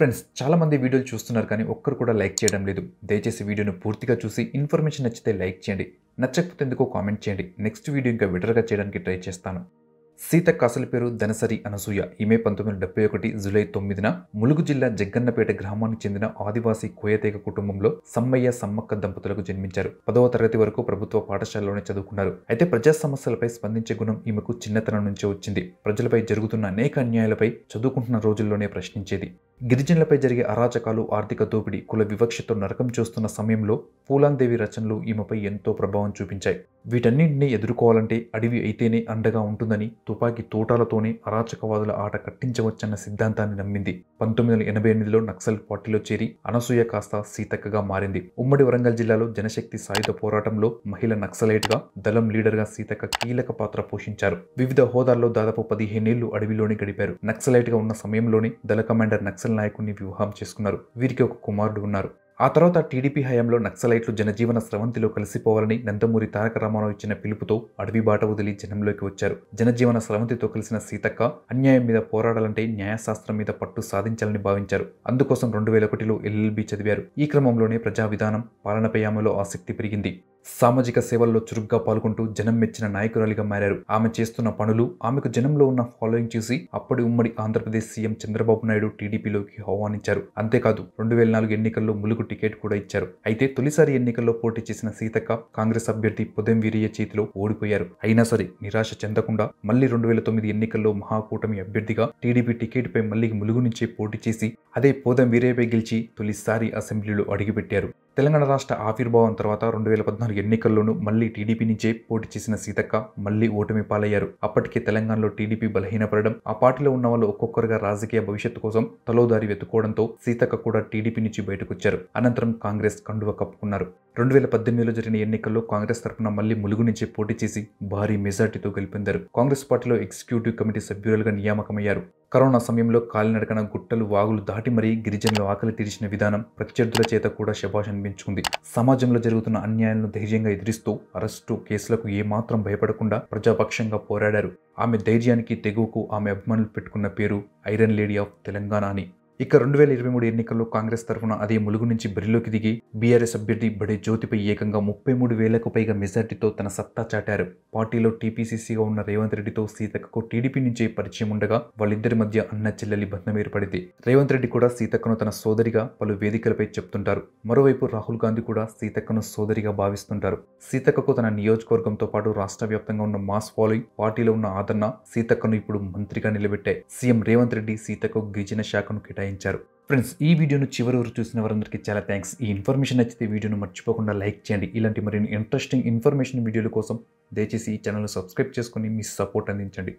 friends చాలామంది వీడియోలు చూస్తున్నారు కానీ ఒక్కరు కూడా లైక్ చేయడం లేదు దయచేసి వీడియోను పూర్తిగా చూసి ఇన్ఫర్మేషన్ నచ్చితే లైక్ చేయండి నచ్చకపోతే ఎందుకో కామెంట్ చేయండి నెక్స్ట్ వీడియో ఇంకా విడరగా చేయడానికి ట్రై చేస్తాను సీత కాసల పేరు ధనసరి అనసూయ ఈమె పంతొమ్మిది వందల డెబ్బై ఒకటి జూలై తొమ్మిదిన ములుగు జిల్లా జగ్గన్నపేట గ్రామానికి చెందిన ఆదివాసీ కోయతేగ కుటుంబంలో సమ్మయ్య సమ్మక్క దంపతులకు జన్మించారు పదవ తరగతి వరకు ప్రభుత్వ పాఠశాలలోనే చదువుకున్నారు అయితే ప్రజా సమస్యలపై స్పందించే గుణం ఈమెకు చిన్నతనం నుంచే వచ్చింది ప్రజలపై జరుగుతున్న అనేక అన్యాయాలపై చదువుకుంటున్న రోజుల్లోనే ప్రశ్నించేది గిరిజనులపై జరిగే అరాచకాలు ఆర్థిక దోపిడీ కుల వివక్షతో నరకం చూస్తున్న సమయంలో పూలాందేవి రచనలు ఈమెపై ఎంతో ప్రభావం చూపించాయి వీటన్నింటినీ ఎదుర్కోవాలంటే అడవి అయితేనే అండగా ఉంటుందని తుపాకీ తోటాలతోనే అరాచకవాదుల ఆట కట్టించవచ్చన్న సిద్ధాంతాన్ని నమ్మింది పంతొమ్మిది వందల ఎనభై ఎనిమిదిలో నక్సల్ పార్టీలో చేరి అనసూయ కాస్త సీతక్కగా మారింది ఉమ్మడి వరంగల్ జిల్లాలో జనశక్తి సాయుధ పోరాటంలో మహిళ నక్సలైట్గా దళం లీడర్గా సీతక్క కీలక పాత్ర పోషించారు వివిధ హోదాల్లో దాదాపు పదిహేనేళ్లు అడవిలోనే గడిపారు నక్సలైట్గా ఉన్న సమయంలోనే దళ కమాండర్ నక్సల్ నాయకుడిని వివాహం చేసుకున్నారు వీరికి ఒక కుమారుడు ఉన్నారు ఆ తర్వాత టీడీపీ హయాంలో నక్సలైట్లు జనజీవన స్రవంతిలో కలిసిపోవాలని నందమూరి తారక రామారావు ఇచ్చిన పిలుపుతో అడవి బాట వదిలి జనంలోకి వచ్చారు జనజీవన స్రవంతితో కలిసిన సీతక్క అన్యాయం మీద పోరాడాలంటే న్యాయశాస్త్రం మీద పట్టు సాధించాలని భావించారు అందుకోసం రెండు వేల ఒకటిలో ఎల్ఎల్బి చదివారు ఈ క్రమంలోనే ప్రజా విధానం పాలనపై ఆమెలో ఆసక్తి పెరిగింది సామాజిక సేవల్లో చురుగ్గా పాల్గొంటూ జనం మెచ్చిన నాయకురాలిగా మారారు ఆమె చేస్తున్న పనులు ఆమెకు జనంలో ఉన్న ఫాలోయింగ్ చూసి అప్పటి ఉమ్మడి ఆంధ్రప్రదేశ్ సీఎం చంద్రబాబు నాయుడు టీడీపీలోకి ఆహ్వానించారు అంతేకాదు రెండు వేల నాలుగు ఎన్నికల్లో ములుగు టికెట్ కూడా ఇచ్చారు అయితే తొలిసారి ఎన్నికల్లో పోటీ చేసిన సీతక్క కాంగ్రెస్ అభ్యర్థి పొదెం వీరయ్య చేతిలో ఓడిపోయారు అయినా సరే నిరాశ చెందకుండా మళ్ళీ రెండు వేల తొమ్మిది ఎన్నికల్లో మహాకూటమి అభ్యర్థిగా టీడీపీ టికెట్పై మళ్ళీ ములుగు నుంచే పోటీ చేసి అదే పోదం వీరయ్యపై గెలిచి తొలిసారి అసెంబ్లీలో అడుగుపెట్టారు తెలంగాణ రాష్ట్ర ఆవిర్భావం తర్వాత రెండు వేల పద్నాలుగు ఎన్నికల్లోనూ మళ్లీ టీడీపీ నుంచే పోటీ చేసిన సీతక్క మళ్లీ ఓటమి పాలయ్యారు అప్పటికే తెలంగాణలో టీడీపీ బలహీనపడడం ఆ పార్టీలో ఉన్న వాళ్ళు ఒక్కొక్కరుగా రాజకీయ భవిష్యత్తు కోసం తలోదారి వెతుక్కోవడంతో సీతక్క కూడా టీడీపీ నుంచి బయటకొచ్చారు అనంతరం కాంగ్రెస్ కండువ కప్పుకున్నారు రెండు వేల పద్దెనిమిదిలో జరిగిన ఎన్నికల్లో కాంగ్రెస్ తరఫున మళ్లీ ములుగు నుంచి పోటీ చేసి భారీ మెజార్టీతో గెలిపొందారు కాంగ్రెస్ పార్టీలో ఎగ్జిక్యూటివ్ కమిటీ సభ్యురాలుగా నియామకమయ్యారు కరోనా సమయంలో కాలినడకన గుట్టలు వాగులు దాటి మరీ గిరిజనులు ఆకలి తీర్చిన విధానం ప్రత్యర్థుల చేత కూడా శభాష్ అనిపించుకుంది సమాజంలో జరుగుతున్న అన్యాయాలను ధైర్యంగా ఎదిరిస్తూ అరెస్టు కేసులకు ఏమాత్రం భయపడకుండా ప్రజాపక్షంగా పోరాడారు ఆమె ధైర్యానికి తెగువకు ఆమె అభిమానులు పెట్టుకున్న పేరు ఐరన్ లేడీ ఆఫ్ తెలంగాణ అని ఇక రెండు వేల ఇరవై మూడు ఎన్నికల్లో కాంగ్రెస్ తరఫున అదే ములుగు నుంచి బరిలోకి దిగి బీఆర్ఎస్ అభ్యర్థి బడే జ్యోతిపై ఏకంగా ముప్పై మూడు వేలకు పైగా మెజార్టీతో తన సత్తా చాటారు పార్టీలో టీపీసీసీగా ఉన్న రేవంత్ రెడ్డితో సీతక్కకు టీడీపీ నుంచే పరిచయం ఉండగా వాళ్ళిద్దరి మధ్య అన్న చెల్లెలి బంధం ఏర్పడింది రేవంత్ రెడ్డి కూడా సీతక్కను తన సోదరిగా పలు వేదికలపై చెప్తుంటారు మరోవైపు రాహుల్ గాంధీ కూడా సీతక్కను సోదరిగా భావిస్తుంటారు సీతక్కకు తన నియోజకవర్గంతో పాటు రాష్ట్ర వ్యాప్తంగా ఉన్న మాస్ ఫాలోయింగ్ పార్టీలో ఉన్న ఆదరణ సీతక్కను ఇప్పుడు మంత్రిగా నిలబెట్టాయి సీఎం రేవంత్ రెడ్డి సీతక్కకు గిరిజన శాఖను కేటాయించారు కేటాయించారు ఫ్రెండ్స్ ఈ వీడియోను చివరి వరకు చూసిన వారందరికీ చాలా థ్యాంక్స్ ఈ ఇన్ఫర్మేషన్ నచ్చితే వీడియోను మర్చిపోకుండా లైక్ చేయండి ఇలాంటి మరిన్ని ఇంట్రెస్టింగ్ ఇన్ఫర్మేషన్ వీడియోల కోసం దయచేసి ఈ ఛానల్ సబ్స్క్రైబ్ చేసుకుని మీ సపోర్ట్ అందించండి